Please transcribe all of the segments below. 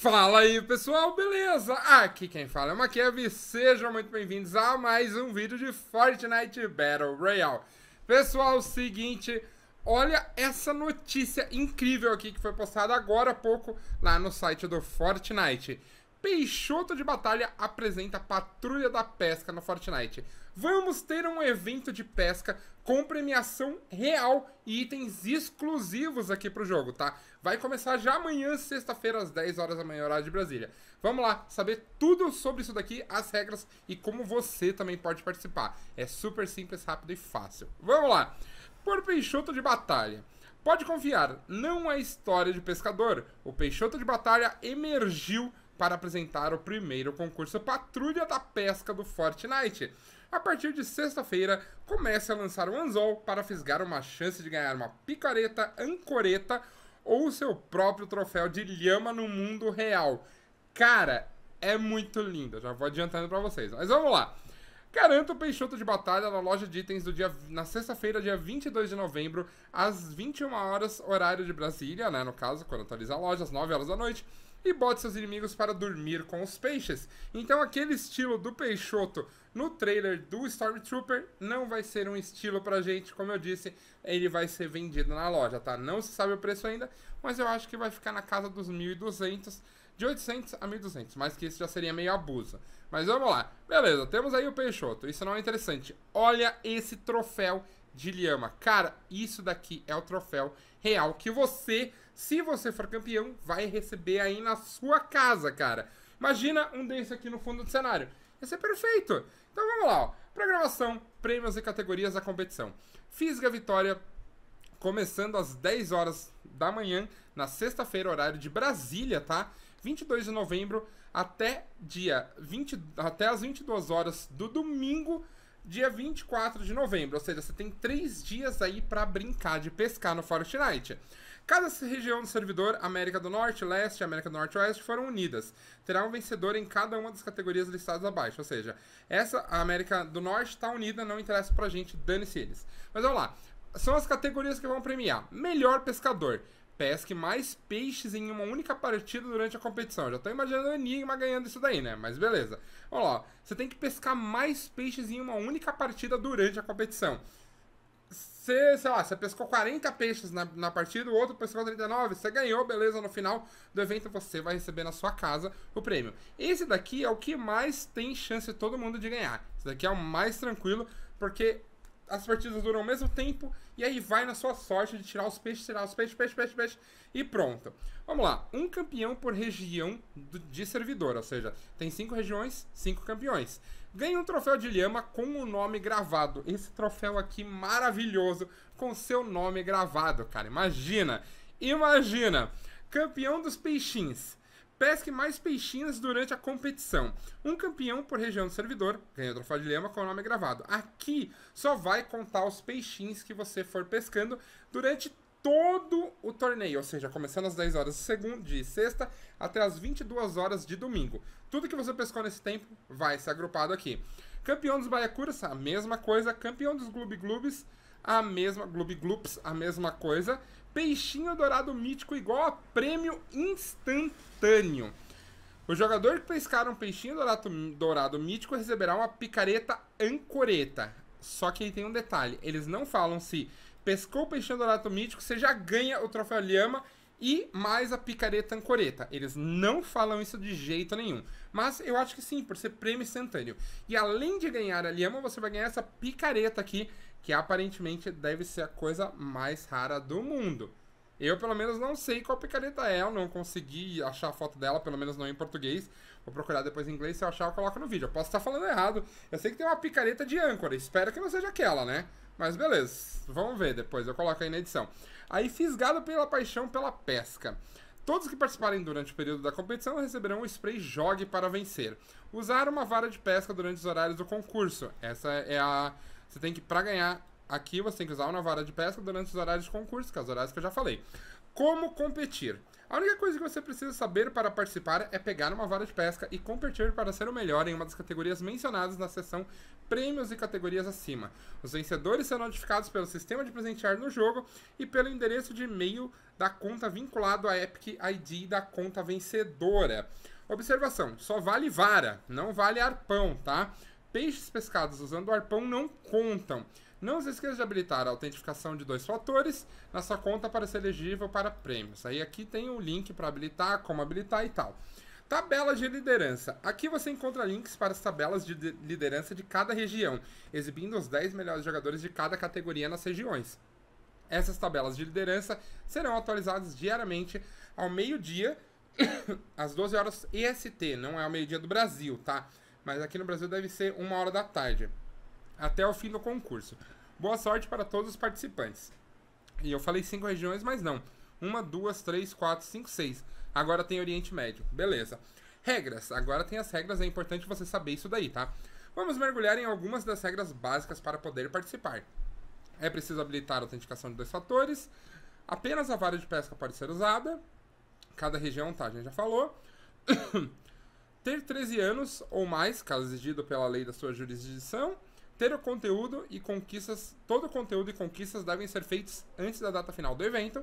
Fala aí pessoal, beleza? Aqui quem fala é o Makev e sejam muito bem-vindos a mais um vídeo de Fortnite Battle Royale. Pessoal, seguinte, olha essa notícia incrível aqui que foi postada agora há pouco lá no site do Fortnite. Peixoto de Batalha apresenta Patrulha da Pesca no Fortnite. Vamos ter um evento de pesca com premiação real e itens exclusivos aqui pro jogo, tá? Vai começar já amanhã, sexta-feira, às 10 horas da manhã, horário de Brasília. Vamos lá saber tudo sobre isso daqui, as regras e como você também pode participar. É super simples, rápido e fácil. Vamos lá! Por Peixoto de Batalha. Pode confiar, não é história de pescador. O Peixoto de Batalha emergiu para apresentar o primeiro concurso Patrulha da Pesca do Fortnite. A partir de sexta-feira, comece a lançar um anzol para fisgar uma chance de ganhar uma picareta, ancoreta ou seu próprio troféu de lhama no mundo real. Cara, é muito lindo, já vou adiantando para vocês. Mas vamos lá. Garanto o Peixoto de Batalha na loja de itens do dia, na sexta-feira, dia 22 de novembro, às 21 horas, horário de Brasília, né? No caso, quando atualizar a loja, às 9 horas da noite e bota seus inimigos para dormir com os peixes. Então aquele estilo do Peixoto no trailer do Stormtrooper não vai ser um estilo pra gente, como eu disse, ele vai ser vendido na loja, tá? Não se sabe o preço ainda, mas eu acho que vai ficar na casa dos 1200, de 800 a 1200, mas que isso já seria meio abuso. Mas vamos lá. Beleza, temos aí o Peixoto. Isso não é interessante. Olha esse troféu de lhama. Cara, isso daqui é o troféu real que você, se você for campeão, vai receber aí na sua casa, cara. Imagina um desse aqui no fundo do cenário. Ia ser perfeito. Então vamos lá, ó. Programação, prêmios e categorias da competição. Física Vitória, começando às 10 horas da manhã, na sexta-feira, horário de Brasília, tá? 22 de novembro até dia 20, até as 22 horas do domingo dia 24 de novembro, ou seja, você tem três dias aí para brincar de pescar no Fortnite. Cada região do servidor, América do Norte, Leste e América do Norte Oeste, foram unidas. Terá um vencedor em cada uma das categorias listadas abaixo. Ou seja, essa a América do Norte está unida, não interessa pra gente, dane-se eles. Mas vamos lá. São as categorias que vão premiar. Melhor pescador pesque mais peixes em uma única partida durante a competição. já tô imaginando o Enigma ganhando isso daí, né? Mas beleza. Vamos lá. Você tem que pescar mais peixes em uma única partida durante a competição. Você, sei lá, você pescou 40 peixes na, na partida, o outro pescou 39, você ganhou, beleza, no final do evento você vai receber na sua casa o prêmio. Esse daqui é o que mais tem chance todo mundo de ganhar. Esse daqui é o mais tranquilo, porque as partidas duram o mesmo tempo, e aí vai na sua sorte de tirar os peixes, tirar os peixes, peixe, peixe, peixe, e pronto. Vamos lá, um campeão por região de servidor, ou seja, tem cinco regiões, cinco campeões. Ganha um troféu de lhama com o nome gravado. Esse troféu aqui maravilhoso, com seu nome gravado, cara. Imagina, imagina, campeão dos peixins pesque mais peixinhos durante a competição. Um campeão por região do servidor ganha o troféu de lema com o nome gravado. Aqui só vai contar os peixinhos que você for pescando durante todo o torneio, ou seja, começando às 10 horas de, segunda, de sexta até às 22 horas de domingo. Tudo que você pescou nesse tempo vai ser agrupado aqui. Campeão dos Baiacuras, a mesma coisa. Campeão dos Gloob Gloobs, a mesma. Gloob Gloops, a mesma coisa peixinho dourado mítico igual a prêmio instantâneo. O jogador que pescar um peixinho dourado, dourado mítico receberá uma picareta ancoreta. Só que aí tem um detalhe: eles não falam se pescou o peixinho dourado mítico, você já ganha o troféu Lhama e mais a picareta ancoreta. Eles não falam isso de jeito nenhum. Mas eu acho que sim, por ser prêmio instantâneo. E além de ganhar a Liama, você vai ganhar essa picareta aqui, que aparentemente deve ser a coisa mais rara do mundo. Eu, pelo menos, não sei qual picareta é, eu não consegui achar a foto dela, pelo menos não em português. Vou procurar depois em inglês, se eu achar, eu coloco no vídeo. Eu posso estar falando errado. Eu sei que tem uma picareta de âncora. Espero que não seja aquela, né? Mas beleza, vamos ver depois, eu coloco aí na edição. Aí, fisgado pela paixão pela pesca. Todos que participarem durante o período da competição receberão o spray Jogue para vencer. Usar uma vara de pesca durante os horários do concurso. Essa é a. Você tem que, para ganhar aqui, você tem que usar uma vara de pesca durante os horários de concurso, que é os horários que eu já falei. Como competir? A única coisa que você precisa saber para participar é pegar uma vara de pesca e competir para ser o melhor em uma das categorias mencionadas na seção Prêmios e Categorias acima. Os vencedores serão notificados pelo sistema de presentear no jogo e pelo endereço de e-mail da conta vinculado à Epic ID da conta vencedora. Observação: só vale vara, não vale arpão, tá? Peixes pescados usando arpão não contam. Não se esqueça de habilitar a autentificação de dois fatores na sua conta para ser elegível para prêmios. Aí aqui tem um link para habilitar, como habilitar e tal. Tabela de liderança. Aqui você encontra links para as tabelas de liderança de cada região, exibindo os 10 melhores jogadores de cada categoria nas regiões. Essas tabelas de liderança serão atualizadas diariamente ao meio-dia, às 12 horas EST, não é ao meio-dia do Brasil, tá? Mas aqui no Brasil deve ser uma hora da tarde até o fim do concurso. Boa sorte para todos os participantes. E eu falei cinco regiões, mas não. Uma, duas, três, quatro, cinco, seis. Agora tem Oriente Médio. Beleza. Regras. Agora tem as regras, é importante você saber isso daí, tá? Vamos mergulhar em algumas das regras básicas para poder participar. É preciso habilitar a autenticação de dois fatores. Apenas a vara de pesca pode ser usada. Cada região, tá? A gente já falou. Ter 13 anos ou mais, caso exigido pela lei da sua jurisdição ter o conteúdo e conquistas, todo o conteúdo e conquistas devem ser feitos antes da data final do evento.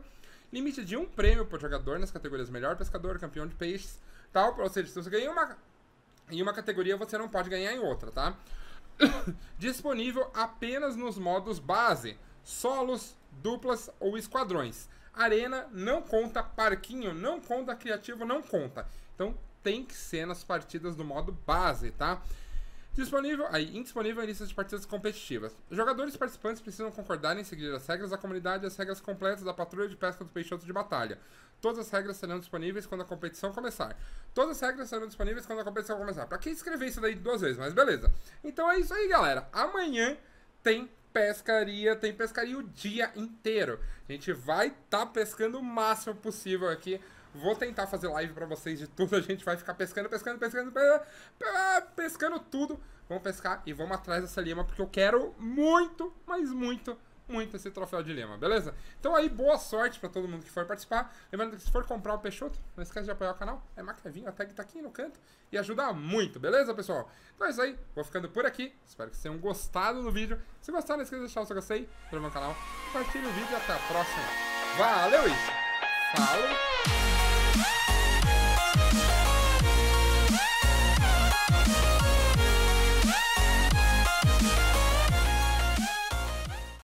Limite de um prêmio por jogador nas categorias melhor pescador, campeão de peixes, tal. Ou seja, se você ganha uma, em uma categoria, você não pode ganhar em outra, tá? Disponível apenas nos modos base, solos, duplas ou esquadrões. Arena não conta, parquinho não conta, criativo não conta. Então tem que ser nas partidas do modo base, tá? Disponível, aí, indisponível em listas de partidas competitivas. Os jogadores participantes precisam concordar em seguir as regras da comunidade e as regras completas da patrulha de pesca do peixoto de batalha. Todas as regras serão disponíveis quando a competição começar. Todas as regras serão disponíveis quando a competição começar. Pra quem escrever isso daí duas vezes, mas beleza. Então é isso aí, galera. Amanhã tem pescaria, tem pescaria o dia inteiro. A gente vai estar tá pescando o máximo possível aqui. Vou tentar fazer live para vocês de tudo. A gente vai ficar pescando, pescando, pescando, pescando, pescando tudo. Vamos pescar e vamos atrás dessa lima, porque eu quero muito, mas muito muito esse troféu de lema, beleza? Então aí, boa sorte para todo mundo que for participar. Lembrando que se for comprar o Peixoto, não esquece de apoiar o canal. É macavinho, a tag tá aqui no canto e ajuda muito, beleza, pessoal? Então é isso aí, vou ficando por aqui. Espero que vocês tenham gostado do vídeo. Se gostaram, não esqueça de deixar o seu gostei, inscreva no canal, compartilhe o vídeo e até a próxima. Valeu e falou!